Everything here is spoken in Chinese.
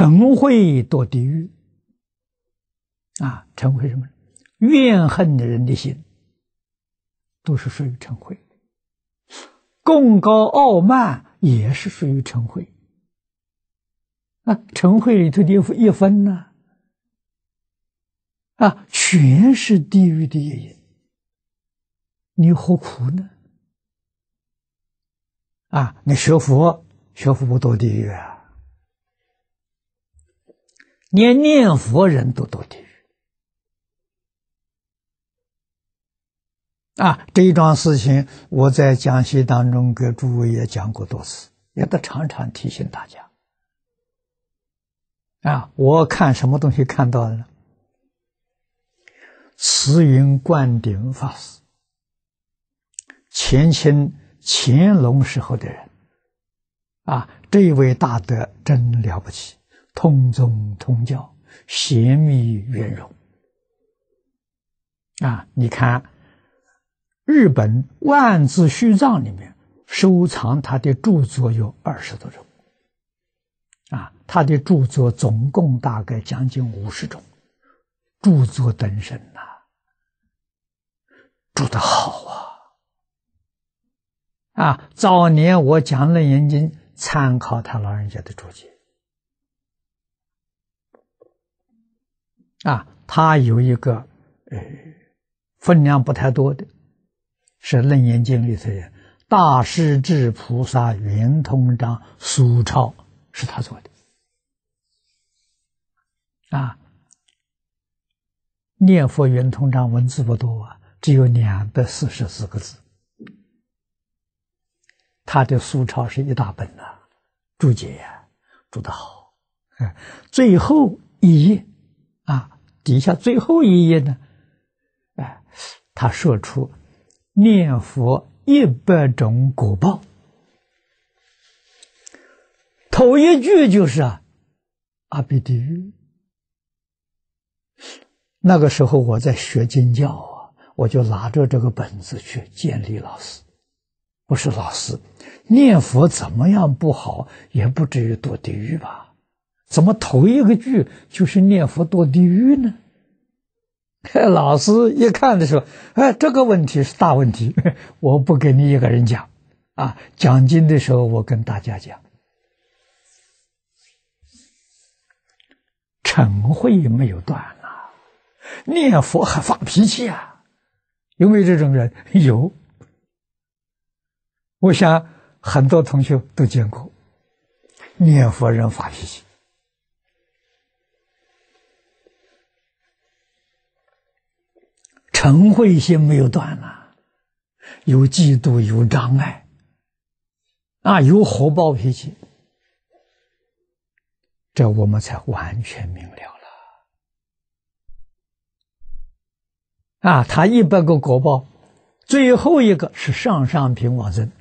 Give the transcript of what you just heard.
成会堕地狱，啊！成会什么？怨恨的人的心，都是属于尘会；贡高傲慢也是属于尘会。啊，尘会里头的一一分呢？啊，全是地狱的爷因。你何苦呢？啊，你学佛，学佛不堕地狱啊！连念佛人都堕地狱啊！这一桩事情，我在讲席当中给诸位也讲过多次，也都常常提醒大家。啊，我看什么东西看到了？慈云灌顶法师，前清乾隆时候的人，啊，这位大德真了不起。通宗通教，玄密圆融。啊，你看，日本万字序藏里面收藏他的著作有二十多种，啊，他的著作总共大概将近五十种，著作等身呐，著得好啊！啊，早年我讲楞严经，参考他老人家的注解。啊，他有一个，呃，分量不太多的，是《楞严经》里头，大势至菩萨圆通章苏超是他做的，啊，念佛圆通章文字不多啊，只有两百四十四个字，他的苏抄是一大本呐，注解呀注的好，嗯，最后一页。啊，底下最后一页呢？哎，他说出念佛一百种果报，头一句就是啊，阿鼻地狱。那个时候我在学经教啊，我就拿着这个本子去见李老师，我说：“老师，念佛怎么样不好，也不至于堕地狱吧？”怎么头一个句就是念佛堕地狱呢？老师一看的时候，哎，这个问题是大问题，我不给你一个人讲，啊，讲经的时候我跟大家讲，会也没有断啊，念佛还发脾气啊？有没有这种人？有，我想很多同学都见过，念佛人发脾气。嗔恚心没有断呐，有嫉妒，有障碍，啊，有火爆脾气，这我们才完全明了了。啊，他一百个果报，最后一个是上上品往生。